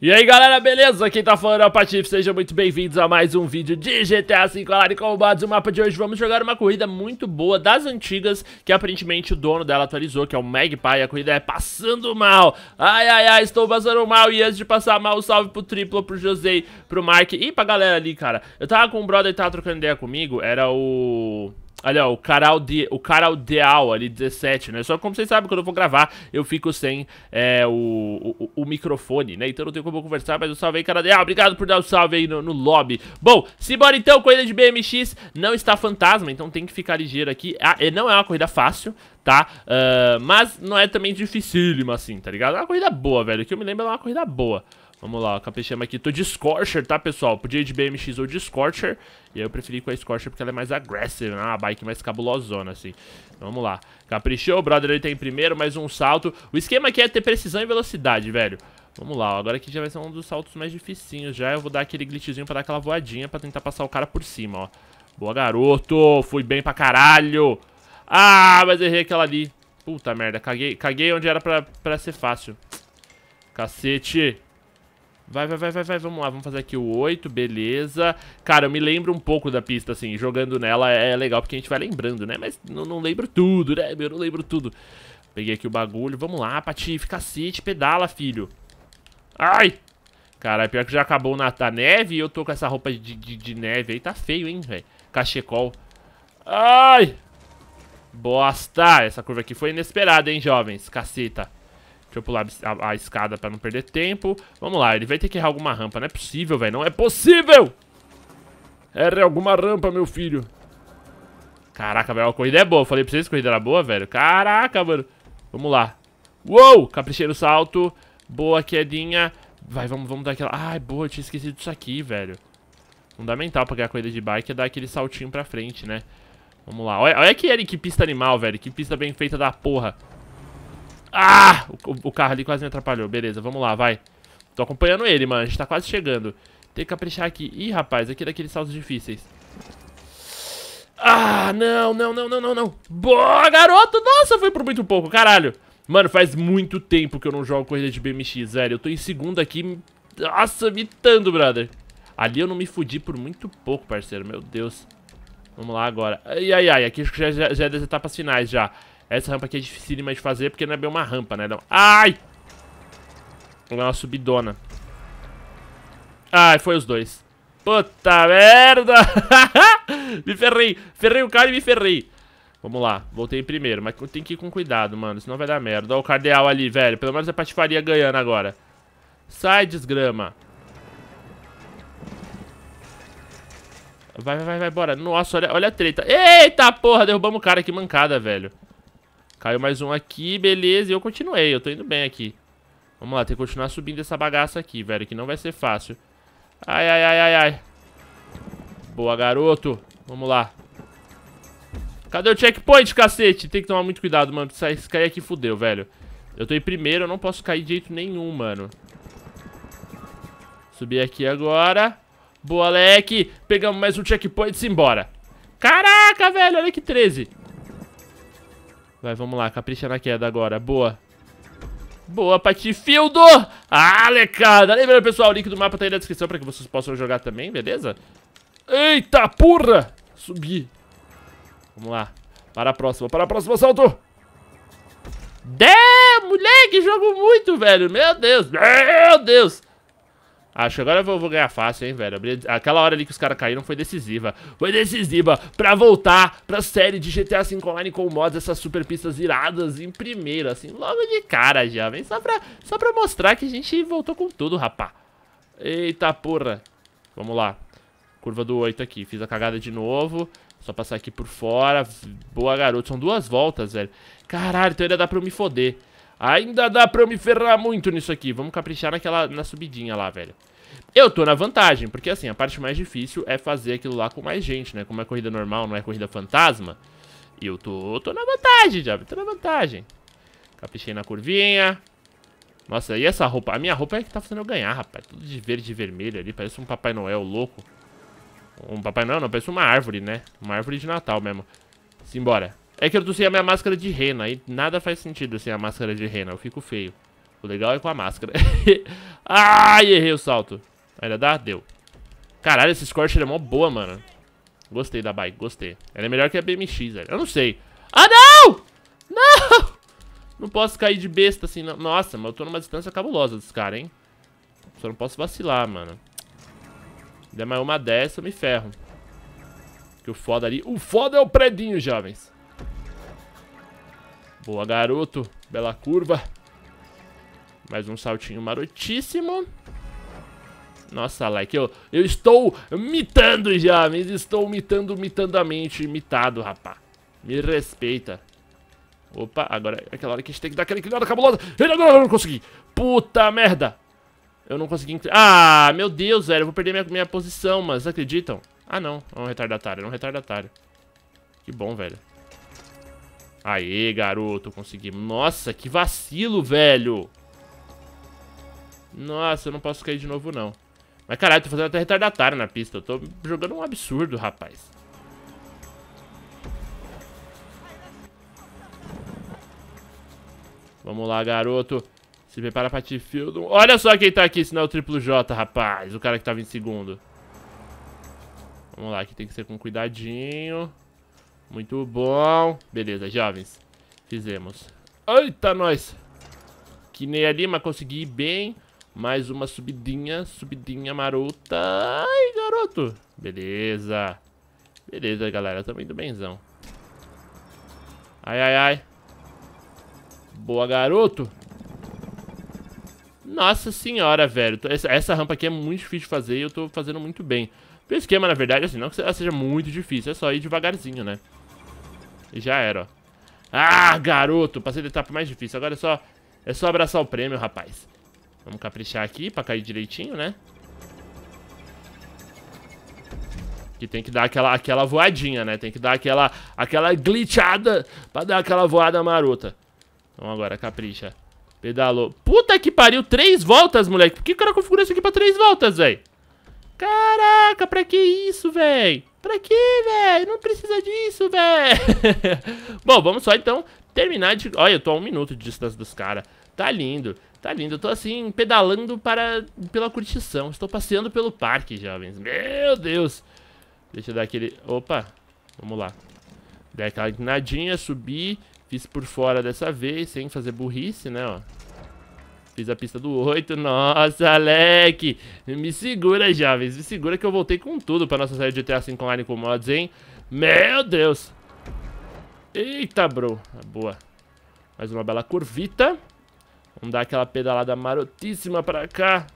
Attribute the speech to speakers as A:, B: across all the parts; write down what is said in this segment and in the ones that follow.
A: E aí galera, beleza? Quem tá falando é o Patife, sejam muito bem-vindos a mais um vídeo de GTA V Claro e Combates. O mapa de hoje vamos jogar uma corrida muito boa das antigas, que aparentemente o dono dela atualizou, que é o Magpie. A corrida é passando mal. Ai, ai, ai, estou passando mal. E antes de passar mal, salve pro triplo, pro José, pro Mike e pra galera ali, cara. Eu tava com um brother que tava trocando ideia comigo, era o... Olha, ó, o Caral, de, o Caral Deal ali, 17, né? Só como vocês sabem, quando eu vou gravar, eu fico sem é, o, o, o, microfone, né? Então não tem como eu conversar, mas eu salvei Caral Deal. Obrigado por dar o um salve aí no, no lobby. Bom, simbora então, corrida de BMX não está fantasma, então tem que ficar ligeiro aqui. Ah, não é uma corrida fácil, tá? Uh, mas não é também dificílima assim, tá ligado? É uma corrida boa, velho. Que eu me lembro, é uma corrida boa. Vamos lá, caprichamos aqui. Tô de Scorcher, tá, pessoal? Podia ir de BMX ou de Scorcher. E aí eu preferi com a Scorcher porque ela é mais agressiva, né? Uma bike mais cabulosona, assim. vamos lá. Caprichou, o brother ele tá em primeiro, mais um salto. O esquema aqui é ter precisão e velocidade, velho. Vamos lá, ó. agora aqui já vai ser um dos saltos mais dificinhos já. Eu vou dar aquele glitchzinho pra dar aquela voadinha pra tentar passar o cara por cima, ó. Boa, garoto! Fui bem pra caralho! Ah, mas errei aquela ali. Puta merda, caguei, caguei onde era pra, pra ser fácil. Cacete! Vai, vai, vai, vai, vai, vamos lá, vamos fazer aqui o 8, beleza. Cara, eu me lembro um pouco da pista, assim, jogando nela é, é legal porque a gente vai lembrando, né? Mas não, não lembro tudo, né, Eu Não lembro tudo. Peguei aqui o bagulho, vamos lá, Patife, cacete, pedala, filho. Ai! Cara, pior que já acabou na, a neve e eu tô com essa roupa de, de, de neve aí, tá feio, hein, velho. Cachecol. Ai! Bosta! Essa curva aqui foi inesperada, hein, jovens, caceta. Deixa eu pular a, a escada pra não perder tempo. Vamos lá, ele vai ter que errar alguma rampa. Não é possível, velho. Não é possível! Erre alguma rampa, meu filho. Caraca, velho. A corrida é boa. Eu falei pra vocês que a corrida era boa, velho. Caraca, mano. Vamos lá. Uou! Caprichei no salto. Boa quedinha. Vai, vamos, vamos dar aquela... Ai, boa. Eu tinha esquecido disso aqui, velho. Fundamental pra ganhar corrida de bike é dar aquele saltinho pra frente, né? Vamos lá. Olha, olha que que pista animal, velho. Que pista bem feita da porra. Ah! O, o, carro ali quase me atrapalhou. Beleza, vamos lá, vai. Tô acompanhando ele, mano. A gente tá quase chegando. Tem que caprichar aqui. Ih, rapaz, aqui é daqueles saltos difíceis. Ah, não, não, não, não, não, não. Boa, garoto! Nossa, foi por muito pouco, caralho. Mano, faz muito tempo que eu não jogo corrida de BMX, velho. Eu tô em segundo aqui, nossa, mitando, brother. Ali eu não me fudi por muito pouco, parceiro. Meu Deus. Vamos lá agora. Ai, ai, ai. Aqui já, já, já é das etapas finais, já. Essa rampa aqui é difícil de fazer porque não é bem uma rampa, né? Não. Ai! É uma subidona. Ai, foi os dois. Puta merda! me ferrei. Ferrei o cara e me ferrei. Vamos lá. Voltei em primeiro. Mas tem que ir com cuidado, mano. Senão vai dar merda. Olha o cardeal ali, velho. Pelo menos a patifaria ganhando agora. Sai, desgrama. Vai, vai, vai, vai, bora. Nossa, olha, olha a treta. Eita porra, derrubamos o cara. Que mancada, velho. Caiu mais um aqui, beleza. E eu continuei, eu tô indo bem aqui. Vamos lá, tem que continuar subindo essa bagaça aqui, velho, que não vai ser fácil. Ai, ai, ai, ai, ai. Boa, garoto. Vamos lá. Cadê o checkpoint, cacete? Tem que tomar muito cuidado, mano. Se cair aqui, fudeu, velho. Eu tô em primeiro, eu não posso cair de jeito nenhum, mano. Subir aqui agora. Boa, leque. Pegamos mais um checkpoint e simbora. Caraca, velho, olha que 13. Vai, vamos lá. Capricha na queda agora. Boa. Boa, Patifildo! Ah, Lembrando, pessoal, o link do mapa tá aí na descrição pra que vocês possam jogar também, beleza? Eita, porra! Subi. Vamos lá. Para a próxima, para a próxima, salto! Dé, moleque, jogo muito, velho. Meu Deus, meu Deus. Acho que agora eu vou, ganhar fácil, hein, velho. Aquela hora ali que os caras caíram foi decisiva. Foi decisiva pra voltar pra série de GTA V Online com mods, essas super pistas iradas em primeiro, assim, logo de cara já, vem só pra, só pra mostrar que a gente voltou com tudo, rapá. Eita porra. Vamos lá. Curva do 8 aqui. Fiz a cagada de novo. Só passar aqui por fora. Boa, garoto. São duas voltas, velho. Caralho, então ainda dá pra eu me foder. Ainda dá pra eu me ferrar muito nisso aqui. Vamos caprichar naquela, na subidinha lá, velho. Eu tô na vantagem, porque assim, a parte mais difícil é fazer aquilo lá com mais gente, né? Como é corrida normal, não é corrida fantasma. E Eu tô, tô na vantagem, já, tô na vantagem. Caprichei na curvinha. Nossa, e essa roupa? A minha roupa é que tá fazendo eu ganhar, rapaz. Tudo de verde e vermelho ali, parece um Papai Noel louco. Um Papai Noel não, parece uma árvore, né? Uma árvore de Natal mesmo. Simbora. É que eu tô sem a minha máscara de rena, aí nada faz sentido sem a máscara de rena, eu fico feio. O legal é com a máscara. Ai, errei o salto. Ainda dá? Deu. Caralho, esse Scorcher é mó boa, mano. Gostei da bike, gostei. Ela é melhor que a BMX, velho. Eu não sei. Ah, não! Não! Não posso cair de besta assim, não. Nossa, mas eu tô numa distância cabulosa dos caras, hein? Só não posso vacilar, mano. Se der mais uma dessa, eu me ferro. Que o foda ali... O foda é o predinho, jovens. Boa, garoto. Bela curva. Mais um saltinho marotíssimo. Nossa, like, eu, eu estou mitando já, mas estou mitando, mitando a mente, mitado, rapá. Me respeita. Opa, agora é aquela hora que a gente tem que dar aquela inclinada cabulosa. Ele agora eu não consegui. Puta merda. Eu não consegui entrar. Ah, meu Deus, velho, eu vou perder minha, minha posição, mas acreditam? Ah, não, é um retardatário, é um retardatário. Que bom, velho. Aê, garoto, consegui. Nossa, que vacilo, velho. Nossa, eu não posso cair de novo, não. Mas caralho, tô fazendo até retardatário na pista. Eu tô jogando um absurdo, rapaz. Vamos lá, garoto. Se prepara pra field. Olha só quem tá aqui, senão é o triplo J, rapaz. O cara que tava em segundo. Vamos lá, aqui tem que ser com cuidadinho. Muito bom. Beleza, jovens. Fizemos. Eita, nós. Que nem ali, mas consegui ir bem. Mais uma subidinha, subidinha marota. Ai, garoto. Beleza. Beleza, galera. Tamo indo benzão. Ai, ai, ai. Boa, garoto. Nossa senhora, velho. Essa, essa rampa aqui é muito difícil de fazer e eu tô fazendo muito bem. O esquema, na verdade, é assim, não que ela seja muito difícil. É só ir devagarzinho, né? E já era, ó. Ah, garoto. Passei da etapa mais difícil. Agora é só, é só abraçar o prêmio, rapaz. Vamos caprichar aqui pra cair direitinho, né? Que tem que dar aquela, aquela voadinha, né? Tem que dar aquela, aquela glitchada pra dar aquela voada marota. Então agora, capricha. Pedalou. Puta que pariu, três voltas, moleque. Por que o cara configurou isso aqui pra três voltas, velho? Caraca, pra que isso, velho? Pra que, velho? Não precisa disso, velho. Bom, vamos só então terminar de... Olha, eu tô a um minuto de distância dos caras. Tá lindo. Tá lindo, eu tô assim, pedalando para, pela curtição. Estou passeando pelo parque, jovens. Meu Deus! Deixa eu dar aquele... Opa! Vamos lá. Dei aquela inclinadinha, subi. Fiz por fora dessa vez, sem fazer burrice, né, ó. Fiz a pista do 8. Nossa, Alec! Me segura, jovens. Me segura que eu voltei com tudo pra nossa série de GTA 5 online com mods, hein? Meu Deus! Eita, bro. Boa. Mais uma bela curvita. Vamos dar aquela pedalada marotíssima pra cá.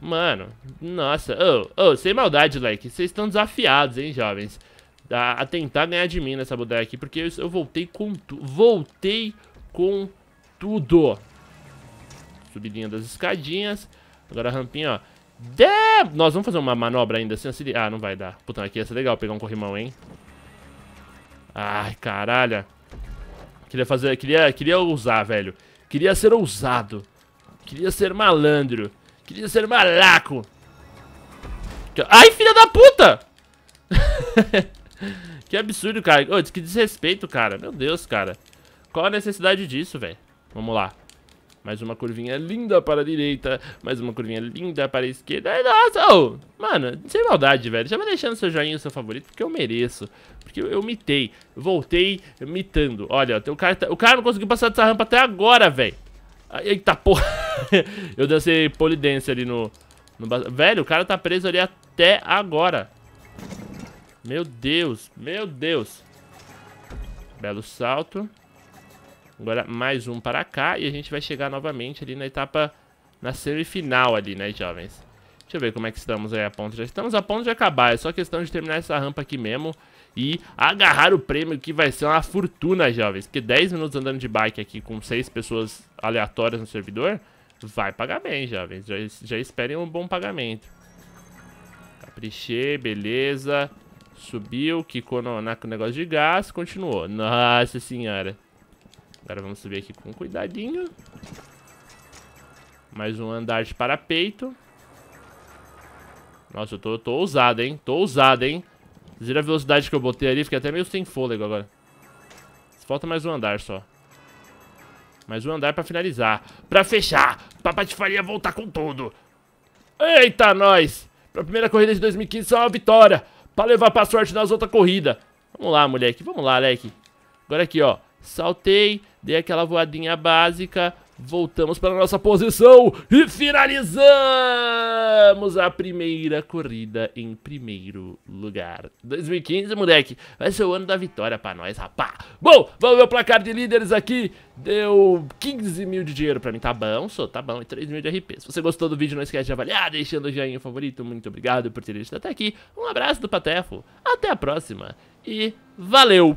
A: Mano, nossa. Ô, oh, oh, sem maldade, like. Vocês estão desafiados, hein, jovens. A, a, tentar ganhar de mim nessa bodega aqui, porque eu, eu voltei com tudo. Voltei com tudo. Subidinha das escadinhas. Agora a rampinha, ó. De... Nós vamos fazer uma manobra ainda assim, sem auxiliar. Ah, não vai dar. Puta, aqui ia ser legal pegar um corrimão, hein? Ai, caralho. Queria fazer... Queria, queria usar, velho. Queria ser ousado. Queria ser malandro. Queria ser malaco. Ai, filha da puta! que absurdo, cara. Oh, que desrespeito, cara. Meu Deus, cara. Qual a necessidade disso, velho? Vamos lá. Mais uma curvinha linda para a direita. Mais uma curvinha linda para a esquerda. Ai, nossa, oh, mano, sem maldade, velho. Já vai deixando seu joinha, seu favorito, porque eu mereço. Porque eu, eu mitei. Voltei mitando. Olha, o cara, tá, o cara não conseguiu passar dessa rampa até agora, velho. Eita porra. eu dancei polidense ali no, no... Velho, o cara tá preso ali até agora. Meu Deus, meu Deus. Belo salto. Agora mais um para cá e a gente vai chegar novamente ali na etapa, na semifinal ali, né, jovens? Deixa eu ver como é que estamos aí a ponto. Já estamos a ponto de acabar, é só questão de terminar essa rampa aqui mesmo e agarrar o prêmio que vai ser uma fortuna, jovens. Porque 10 minutos andando de bike aqui com 6 pessoas aleatórias no servidor, vai pagar bem, jovens. Já, já esperem um bom pagamento. Caprichei, beleza. Subiu, quicou no, na, no negócio de gás, continuou. Nossa senhora. Agora vamos subir aqui com cuidadinho. Mais um andar de parapeito. Nossa, eu tô, tô ousado, hein? Tô ousado, hein? Vocês viram a velocidade que eu botei ali? Fiquei até meio sem fôlego agora. Falta mais um andar só. Mais um andar pra finalizar. Pra fechar! Pra patifaria voltar com tudo! Eita, nós! Pra primeira corrida de 2015, só uma vitória! Pra levar pra sorte nas outras corridas. Vamos lá, moleque. Vamos lá, leque. Agora aqui, ó. Saltei, Dei aquela voadinha básica. Voltamos para nossa posição e finalizamos a primeira corrida em primeiro lugar. 2015, moleque, vai ser o ano da vitória para nós, rapá. Bom, vamos ver o placar de líderes aqui. Deu 15 mil de dinheiro para mim, tá bom, sou, tá bom, e 3 mil de RP. Se você gostou do vídeo, não esquece de avaliar, deixando o joinha favorito. Muito obrigado por ter visto até aqui. Um abraço do Patefo, até a próxima e valeu!